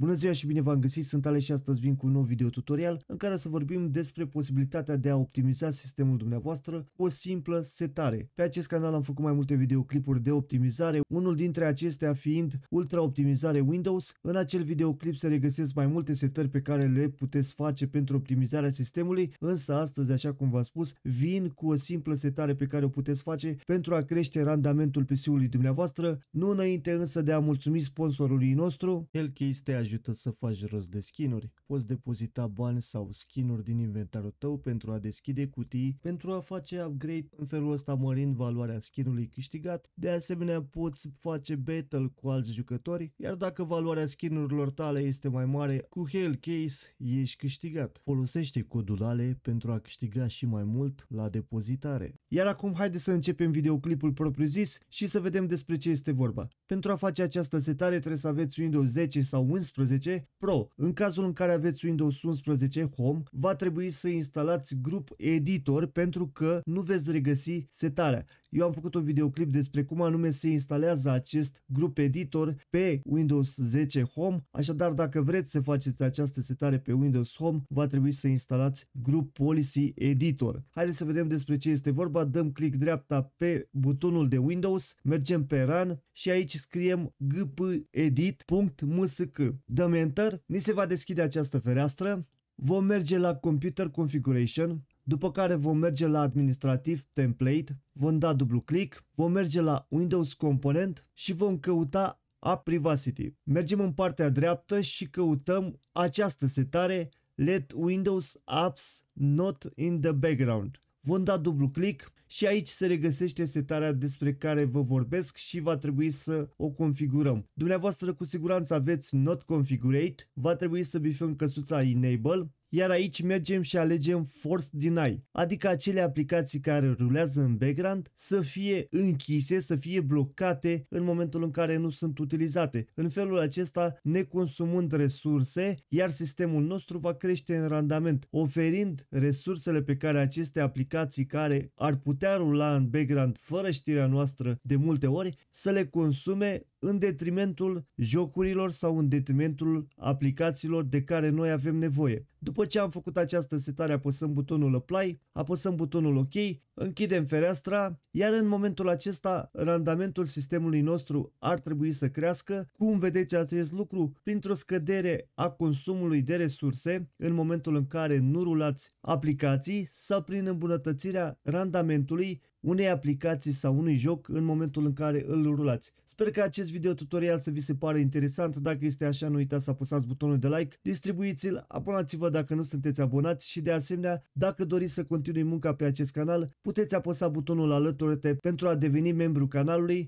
Bună ziua și bine v-am găsit, sunt Ale și astăzi vin cu un nou video tutorial în care să vorbim despre posibilitatea de a optimiza sistemul dumneavoastră cu o simplă setare. Pe acest canal am făcut mai multe videoclipuri de optimizare, unul dintre acestea fiind Ultra Optimizare Windows. În acel videoclip se regăsesc mai multe setări pe care le puteți face pentru optimizarea sistemului, însă astăzi, așa cum v-am spus, vin cu o simplă setare pe care o puteți face pentru a crește randamentul PC-ului dumneavoastră, nu înainte însă de a mulțumi sponsorului nostru, el este ajută să faci rost de skinuri. Poți depozita bani sau skinuri din inventarul tău pentru a deschide cutii, pentru a face upgrade, în felul ăsta mărind valoarea skinului câștigat. De asemenea, poți face battle cu alți jucători, iar dacă valoarea skinurilor tale este mai mare, cu Hell Case ești câștigat. Folosește codul ALE pentru a câștiga și mai mult la depozitare. Iar acum haide să începem videoclipul propriu-zis și să vedem despre ce este vorba. Pentru a face această setare trebuie să aveți Windows 10 sau 11 11 Pro. În cazul în care aveți Windows 11 Home, va trebui să instalați grup editor pentru că nu veți regăsi setarea. Eu am făcut un videoclip despre cum anume se instalează acest grup editor pe Windows 10 Home, așadar dacă vreți să faceți această setare pe Windows Home, va trebui să instalați Group Policy Editor. Haideți să vedem despre ce este vorba, dăm click dreapta pe butonul de Windows, mergem pe Run și aici scriem gpedit.msc. Dăm Enter, ni se va deschide această fereastră, vom merge la Computer Configuration, după care vom merge la administrativ template, vom da dublu click, vom merge la Windows Component și vom căuta App Privacity. Mergem în partea dreaptă și căutăm această setare Let Windows Apps Not in the Background. Vom da dublu click și aici se regăsește setarea despre care vă vorbesc și va trebui să o configurăm. Dumneavoastră cu siguranță aveți Not Configurate, va trebui să bifăm căsuța Enable, iar aici mergem și alegem Force Deny, adică acele aplicații care rulează în background să fie închise, să fie blocate în momentul în care nu sunt utilizate. În felul acesta, ne consumând resurse, iar sistemul nostru va crește în randament, oferind resursele pe care aceste aplicații care ar putea rula în background fără știrea noastră de multe ori, să le consume în detrimentul jocurilor sau în detrimentul aplicațiilor de care noi avem nevoie. După ce am făcut această setare apăsăm butonul Apply, apăsăm butonul OK, închidem fereastra, iar în momentul acesta randamentul sistemului nostru ar trebui să crească. Cum vedeți acest lucru? Printr-o scădere a consumului de resurse în momentul în care nu rulați aplicații sau prin îmbunătățirea randamentului unei aplicații sau unui joc în momentul în care îl rulați. Sper că acest video tutorial să vi se pare interesant, dacă este așa nu uitați să apăsați butonul de like, distribuiți-l, abonați-vă dacă nu sunteți abonați și de asemenea, dacă doriți să continui munca pe acest canal, puteți apăsa butonul alături pentru a deveni membru canalului